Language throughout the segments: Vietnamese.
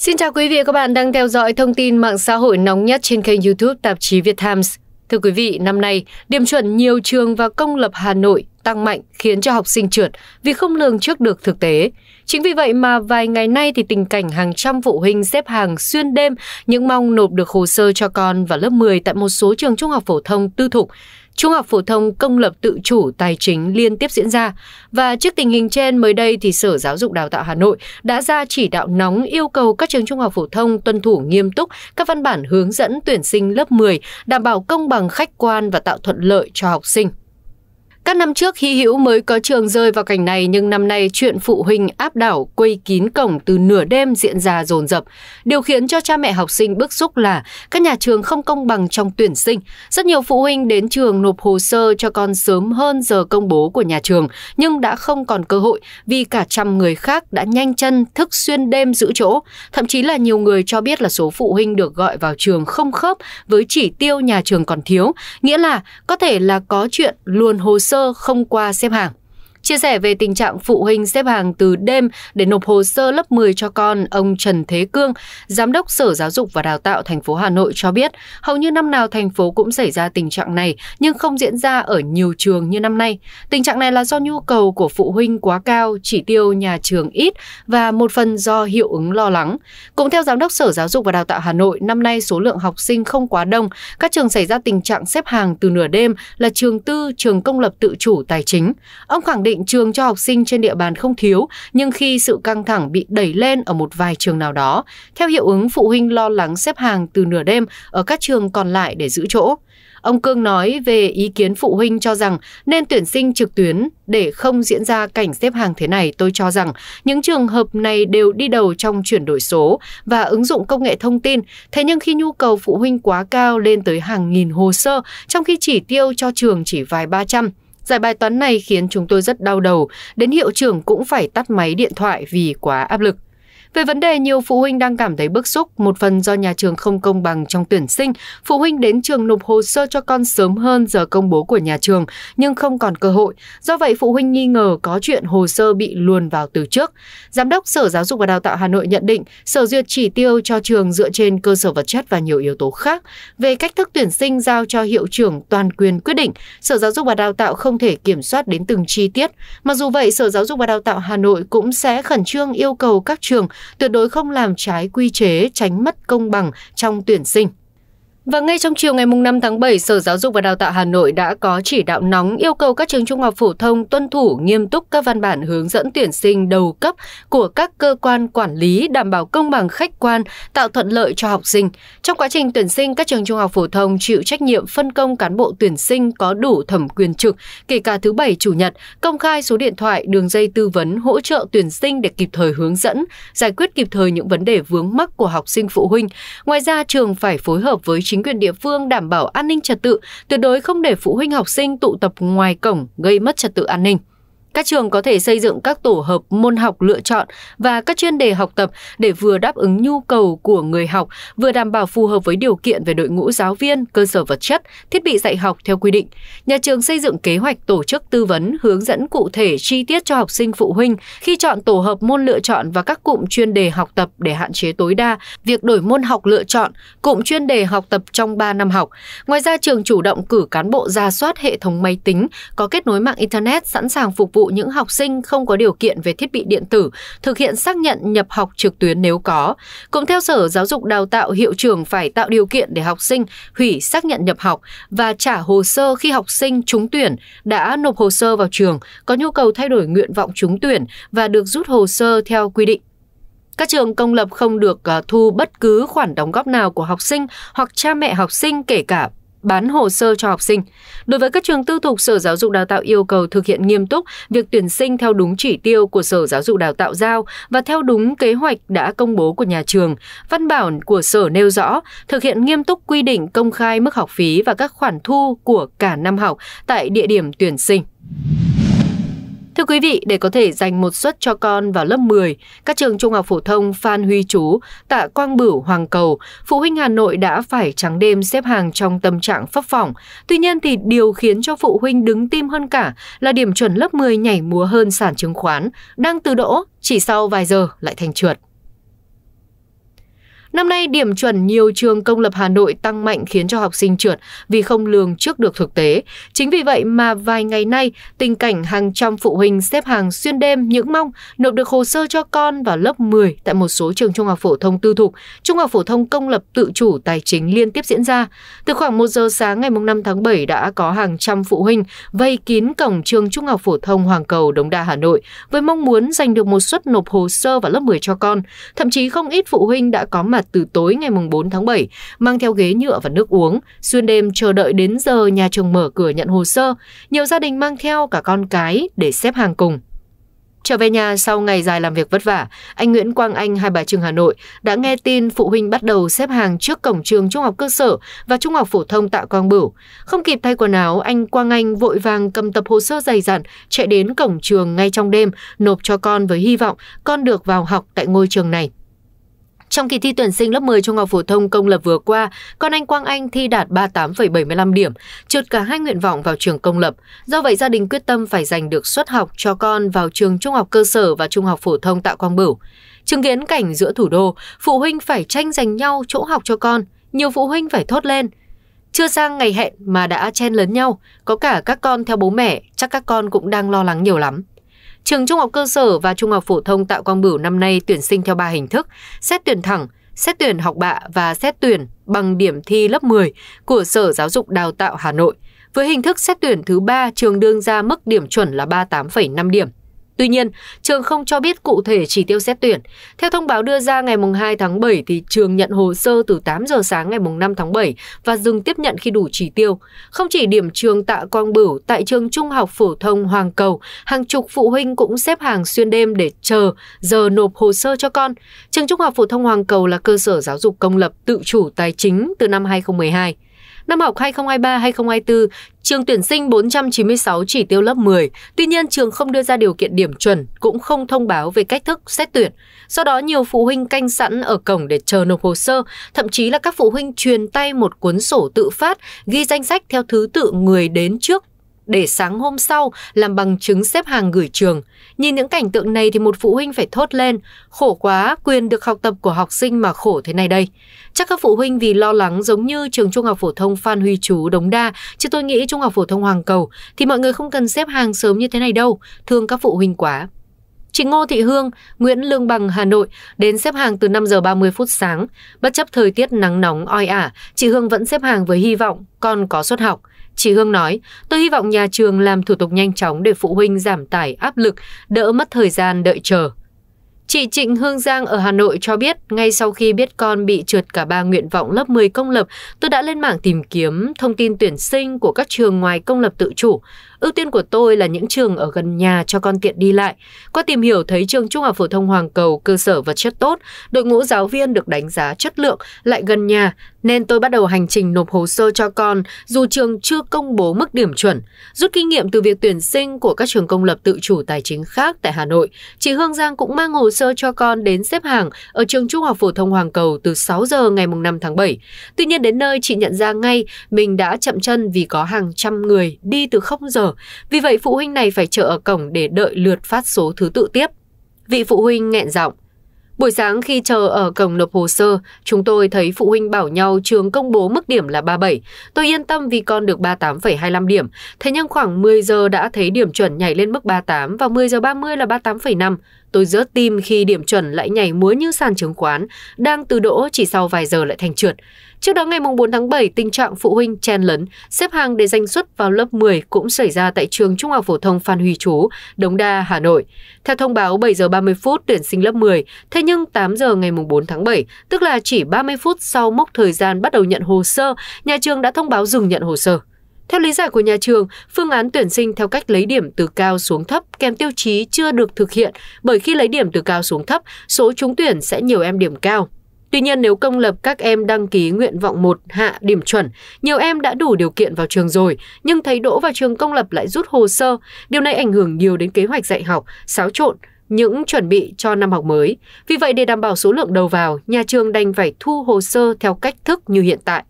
Xin chào quý vị và các bạn đang theo dõi thông tin mạng xã hội nóng nhất trên kênh YouTube tạp chí Việt Times. Thưa quý vị, năm nay, điểm chuẩn nhiều trường và công lập Hà Nội tăng mạnh khiến cho học sinh trượt vì không lường trước được thực tế. Chính vì vậy mà vài ngày nay thì tình cảnh hàng trăm phụ huynh xếp hàng xuyên đêm những mong nộp được hồ sơ cho con vào lớp 10 tại một số trường trung học phổ thông tư thục trung học phổ thông công lập tự chủ tài chính liên tiếp diễn ra. Và trước tình hình trên mới đây thì Sở Giáo dục Đào tạo Hà Nội đã ra chỉ đạo nóng yêu cầu các trường trung học phổ thông tuân thủ nghiêm túc các văn bản hướng dẫn tuyển sinh lớp 10 đảm bảo công bằng khách quan và tạo thuận lợi cho học sinh. Các năm trước hy hữu mới có trường rơi vào cảnh này nhưng năm nay chuyện phụ huynh áp đảo quây kín cổng từ nửa đêm diễn ra dồn dập. Điều khiến cho cha mẹ học sinh bức xúc là các nhà trường không công bằng trong tuyển sinh. Rất nhiều phụ huynh đến trường nộp hồ sơ cho con sớm hơn giờ công bố của nhà trường nhưng đã không còn cơ hội vì cả trăm người khác đã nhanh chân thức xuyên đêm giữ chỗ. Thậm chí là nhiều người cho biết là số phụ huynh được gọi vào trường không khớp với chỉ tiêu nhà trường còn thiếu. Nghĩa là có thể là có chuyện luôn hồ sơ sơ không qua xếp hàng. Chia sẻ về tình trạng phụ huynh xếp hàng từ đêm để nộp hồ sơ lớp 10 cho con, ông Trần Thế Cương, Giám đốc Sở Giáo dục và Đào tạo thành phố Hà Nội cho biết, hầu như năm nào thành phố cũng xảy ra tình trạng này nhưng không diễn ra ở nhiều trường như năm nay. Tình trạng này là do nhu cầu của phụ huynh quá cao, chỉ tiêu nhà trường ít và một phần do hiệu ứng lo lắng. Cũng theo Giám đốc Sở Giáo dục và Đào tạo Hà Nội, năm nay số lượng học sinh không quá đông, các trường xảy ra tình trạng xếp hàng từ nửa đêm là trường tư, trường công lập tự chủ tài chính. Ông khẳng định định trường cho học sinh trên địa bàn không thiếu, nhưng khi sự căng thẳng bị đẩy lên ở một vài trường nào đó, theo hiệu ứng phụ huynh lo lắng xếp hàng từ nửa đêm ở các trường còn lại để giữ chỗ. Ông Cương nói về ý kiến phụ huynh cho rằng nên tuyển sinh trực tuyến để không diễn ra cảnh xếp hàng thế này. Tôi cho rằng những trường hợp này đều đi đầu trong chuyển đổi số và ứng dụng công nghệ thông tin. Thế nhưng khi nhu cầu phụ huynh quá cao lên tới hàng nghìn hồ sơ, trong khi chỉ tiêu cho trường chỉ vài ba trăm, Giải bài toán này khiến chúng tôi rất đau đầu, đến hiệu trưởng cũng phải tắt máy điện thoại vì quá áp lực. Về vấn đề nhiều phụ huynh đang cảm thấy bức xúc, một phần do nhà trường không công bằng trong tuyển sinh, phụ huynh đến trường nộp hồ sơ cho con sớm hơn giờ công bố của nhà trường nhưng không còn cơ hội. Do vậy phụ huynh nghi ngờ có chuyện hồ sơ bị luồn vào từ trước. Giám đốc Sở Giáo dục và Đào tạo Hà Nội nhận định, sở duyệt chỉ tiêu cho trường dựa trên cơ sở vật chất và nhiều yếu tố khác. Về cách thức tuyển sinh giao cho hiệu trưởng toàn quyền quyết định, Sở Giáo dục và Đào tạo không thể kiểm soát đến từng chi tiết. Mặc dù vậy, Sở Giáo dục và Đào tạo Hà Nội cũng sẽ khẩn trương yêu cầu các trường tuyệt đối không làm trái quy chế tránh mất công bằng trong tuyển sinh và ngay trong chiều ngày 5 tháng 7, Sở Giáo dục và Đào tạo Hà Nội đã có chỉ đạo nóng yêu cầu các trường trung học phổ thông tuân thủ nghiêm túc các văn bản hướng dẫn tuyển sinh đầu cấp của các cơ quan quản lý đảm bảo công bằng khách quan, tạo thuận lợi cho học sinh. Trong quá trình tuyển sinh, các trường trung học phổ thông chịu trách nhiệm phân công cán bộ tuyển sinh có đủ thẩm quyền trực, kể cả thứ bảy chủ nhật, công khai số điện thoại, đường dây tư vấn hỗ trợ tuyển sinh để kịp thời hướng dẫn, giải quyết kịp thời những vấn đề vướng mắc của học sinh phụ huynh. Ngoài ra, trường phải phối hợp với chính chính quyền địa phương đảm bảo an ninh trật tự, tuyệt đối không để phụ huynh học sinh tụ tập ngoài cổng gây mất trật tự an ninh. Các trường có thể xây dựng các tổ hợp môn học lựa chọn và các chuyên đề học tập để vừa đáp ứng nhu cầu của người học, vừa đảm bảo phù hợp với điều kiện về đội ngũ giáo viên, cơ sở vật chất, thiết bị dạy học theo quy định. Nhà trường xây dựng kế hoạch tổ chức tư vấn, hướng dẫn cụ thể chi tiết cho học sinh phụ huynh khi chọn tổ hợp môn lựa chọn và các cụm chuyên đề học tập để hạn chế tối đa việc đổi môn học lựa chọn, cụm chuyên đề học tập trong 3 năm học. Ngoài ra trường chủ động cử cán bộ ra soát hệ thống máy tính có kết nối mạng internet sẵn sàng phục vụ vụ những học sinh không có điều kiện về thiết bị điện tử, thực hiện xác nhận nhập học trực tuyến nếu có. Cũng theo Sở Giáo dục Đào tạo, hiệu trưởng phải tạo điều kiện để học sinh hủy xác nhận nhập học và trả hồ sơ khi học sinh trúng tuyển đã nộp hồ sơ vào trường, có nhu cầu thay đổi nguyện vọng trúng tuyển và được rút hồ sơ theo quy định. Các trường công lập không được ờ, thu bất cứ khoản đóng góp nào của học sinh hoặc cha mẹ học sinh kể cả bán hồ sơ cho học sinh. Đối với các trường tư thục, Sở Giáo dục Đào tạo yêu cầu thực hiện nghiêm túc việc tuyển sinh theo đúng chỉ tiêu của Sở Giáo dục Đào tạo giao và theo đúng kế hoạch đã công bố của nhà trường. Văn bản của Sở nêu rõ thực hiện nghiêm túc quy định công khai mức học phí và các khoản thu của cả năm học tại địa điểm tuyển sinh. Thưa quý vị, để có thể dành một suất cho con vào lớp 10, các trường trung học phổ thông Phan Huy Chú, Tạ Quang Bửu, Hoàng Cầu, phụ huynh Hà Nội đã phải trắng đêm xếp hàng trong tâm trạng phấp phỏng. Tuy nhiên thì điều khiến cho phụ huynh đứng tim hơn cả là điểm chuẩn lớp 10 nhảy múa hơn sản chứng khoán, đang từ đỗ chỉ sau vài giờ lại thành trượt. Năm nay điểm chuẩn nhiều trường công lập Hà Nội tăng mạnh khiến cho học sinh trượt vì không lường trước được thực tế. Chính vì vậy mà vài ngày nay, tình cảnh hàng trăm phụ huynh xếp hàng xuyên đêm những mong nộp được hồ sơ cho con vào lớp 10 tại một số trường trung học phổ thông tư thục, trung học phổ thông công lập tự chủ tài chính liên tiếp diễn ra. Từ khoảng 1 giờ sáng ngày 5 tháng 7 đã có hàng trăm phụ huynh vây kín cổng trường trung học phổ thông Hoàng Cầu Đống Đa Hà Nội với mong muốn giành được một suất nộp hồ sơ vào lớp 10 cho con. Thậm chí không ít phụ huynh đã có mặt mặt từ tối ngày 4 tháng 7, mang theo ghế nhựa và nước uống, xuyên đêm chờ đợi đến giờ nhà trường mở cửa nhận hồ sơ. Nhiều gia đình mang theo cả con cái để xếp hàng cùng. Trở về nhà sau ngày dài làm việc vất vả, anh Nguyễn Quang Anh, Hai Bà Trưng Hà Nội đã nghe tin phụ huynh bắt đầu xếp hàng trước cổng trường trung học cơ sở và trung học phổ thông Tạ Quang Bửu. Không kịp thay quần áo, anh Quang Anh vội vàng cầm tập hồ sơ dày dặn chạy đến cổng trường ngay trong đêm nộp cho con với hy vọng con được vào học tại ngôi trường này. Trong kỳ thi tuyển sinh lớp 10 trung học phổ thông công lập vừa qua, con anh Quang Anh thi đạt 38,75 điểm, trượt cả hai nguyện vọng vào trường công lập. Do vậy gia đình quyết tâm phải giành được suất học cho con vào trường trung học cơ sở và trung học phổ thông Tạ Quang Bửu. Chứng kiến cảnh giữa thủ đô, phụ huynh phải tranh giành nhau chỗ học cho con, nhiều phụ huynh phải thốt lên. Chưa sang ngày hẹn mà đã chen lớn nhau, có cả các con theo bố mẹ, chắc các con cũng đang lo lắng nhiều lắm. Trường Trung học cơ sở và Trung học phổ thông Tạ Quang Bửu năm nay tuyển sinh theo 3 hình thức, xét tuyển thẳng, xét tuyển học bạ và xét tuyển bằng điểm thi lớp 10 của Sở Giáo dục Đào tạo Hà Nội. Với hình thức xét tuyển thứ ba, trường đương ra mức điểm chuẩn là 38,5 điểm. Tuy nhiên, trường không cho biết cụ thể chỉ tiêu xét tuyển. Theo thông báo đưa ra ngày 2 tháng 7, thì trường nhận hồ sơ từ 8 giờ sáng ngày 5 tháng 7 và dừng tiếp nhận khi đủ chỉ tiêu. Không chỉ điểm trường Tạ Quang Bửu, tại trường Trung học Phổ thông Hoàng Cầu, hàng chục phụ huynh cũng xếp hàng xuyên đêm để chờ giờ nộp hồ sơ cho con. Trường Trung học Phổ thông Hoàng Cầu là cơ sở giáo dục công lập tự chủ tài chính từ năm 2012. Năm học 2023-2024, trường tuyển sinh 496 chỉ tiêu lớp 10, tuy nhiên trường không đưa ra điều kiện điểm chuẩn, cũng không thông báo về cách thức xét tuyển. Do đó nhiều phụ huynh canh sẵn ở cổng để chờ nộp hồ sơ, thậm chí là các phụ huynh truyền tay một cuốn sổ tự phát ghi danh sách theo thứ tự người đến trước để sáng hôm sau làm bằng chứng xếp hàng gửi trường. Nhìn những cảnh tượng này thì một phụ huynh phải thốt lên, khổ quá, quyền được học tập của học sinh mà khổ thế này đây. Chắc các phụ huynh vì lo lắng giống như trường trung học phổ thông Phan Huy Chú Đống Đa, chứ tôi nghĩ trung học phổ thông Hoàng Cầu thì mọi người không cần xếp hàng sớm như thế này đâu, thương các phụ huynh quá. Chị Ngô Thị Hương, Nguyễn Lương Bằng, Hà Nội đến xếp hàng từ 5 giờ 30 phút sáng. Bất chấp thời tiết nắng nóng oi ả, chị Hương vẫn xếp hàng với hy vọng con có suất học. Chị Hương nói, tôi hy vọng nhà trường làm thủ tục nhanh chóng để phụ huynh giảm tải áp lực, đỡ mất thời gian đợi chờ. Chị Trịnh Hương Giang ở Hà Nội cho biết, ngay sau khi biết con bị trượt cả ba nguyện vọng lớp 10 công lập, tôi đã lên mạng tìm kiếm thông tin tuyển sinh của các trường ngoài công lập tự chủ. Ưu tiên của tôi là những trường ở gần nhà cho con tiện đi lại. Qua tìm hiểu thấy trường Trung học phổ thông Hoàng Cầu cơ sở vật chất tốt, đội ngũ giáo viên được đánh giá chất lượng, lại gần nhà, nên tôi bắt đầu hành trình nộp hồ sơ cho con dù trường chưa công bố mức điểm chuẩn. Rút kinh nghiệm từ việc tuyển sinh của các trường công lập tự chủ tài chính khác tại Hà Nội, chị Hương Giang cũng mang hồ sơ cho con đến xếp hàng ở trường Trung học phổ thông Hoàng Cầu từ 6 giờ ngày 5 tháng 7. Tuy nhiên đến nơi chị nhận ra ngay mình đã chậm chân vì có hàng trăm người đi từ 0 giờ vì vậy phụ huynh này phải chờ ở cổng để đợi lượt phát số thứ tự tiếp. Vị phụ huynh nghẹn giọng. Buổi sáng khi chờ ở cổng nộp hồ sơ, chúng tôi thấy phụ huynh bảo nhau trường công bố mức điểm là 37. Tôi yên tâm vì con được 38,25 điểm. Thế nhưng khoảng 10 giờ đã thấy điểm chuẩn nhảy lên mức 38 và 10 giờ 30 là 38,5. Tôi rớt tim khi điểm chuẩn lại nhảy múa như sàn chứng khoán, đang từ đỗ chỉ sau vài giờ lại thành trượt. Trước đó ngày 4 tháng 7, tình trạng phụ huynh chen lấn, xếp hàng để danh xuất vào lớp 10 cũng xảy ra tại trường Trung học phổ thông Phan Huy Chú, Đống Đa, Hà Nội. Theo thông báo 7 giờ 30 phút tuyển sinh lớp 10, thế nhưng 8 giờ ngày 4 tháng 7, tức là chỉ 30 phút sau mốc thời gian bắt đầu nhận hồ sơ, nhà trường đã thông báo dừng nhận hồ sơ. Theo lý giải của nhà trường, phương án tuyển sinh theo cách lấy điểm từ cao xuống thấp kèm tiêu chí chưa được thực hiện bởi khi lấy điểm từ cao xuống thấp, số trúng tuyển sẽ nhiều em điểm cao. Tuy nhiên nếu công lập các em đăng ký nguyện vọng 1 hạ điểm chuẩn, nhiều em đã đủ điều kiện vào trường rồi, nhưng thấy đỗ vào trường công lập lại rút hồ sơ. Điều này ảnh hưởng nhiều đến kế hoạch dạy học, xáo trộn, những chuẩn bị cho năm học mới. Vì vậy để đảm bảo số lượng đầu vào, nhà trường đành phải thu hồ sơ theo cách thức như hiện tại.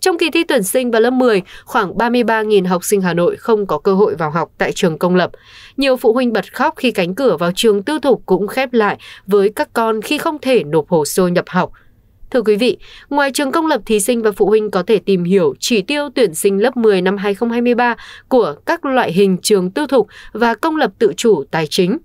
Trong kỳ thi tuyển sinh vào lớp 10, khoảng 33.000 học sinh Hà Nội không có cơ hội vào học tại trường công lập. Nhiều phụ huynh bật khóc khi cánh cửa vào trường tư thục cũng khép lại với các con khi không thể nộp hồ sơ nhập học. Thưa quý vị, ngoài trường công lập thí sinh và phụ huynh có thể tìm hiểu chỉ tiêu tuyển sinh lớp 10 năm 2023 của các loại hình trường tư thục và công lập tự chủ tài chính.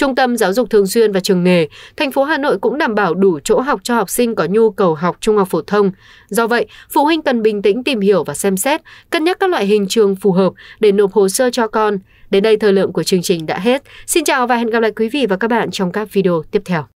Trung tâm giáo dục thường xuyên và trường nghề, thành phố Hà Nội cũng đảm bảo đủ chỗ học cho học sinh có nhu cầu học trung học phổ thông. Do vậy, phụ huynh cần bình tĩnh tìm hiểu và xem xét, cân nhắc các loại hình trường phù hợp để nộp hồ sơ cho con. Đến đây thời lượng của chương trình đã hết. Xin chào và hẹn gặp lại quý vị và các bạn trong các video tiếp theo.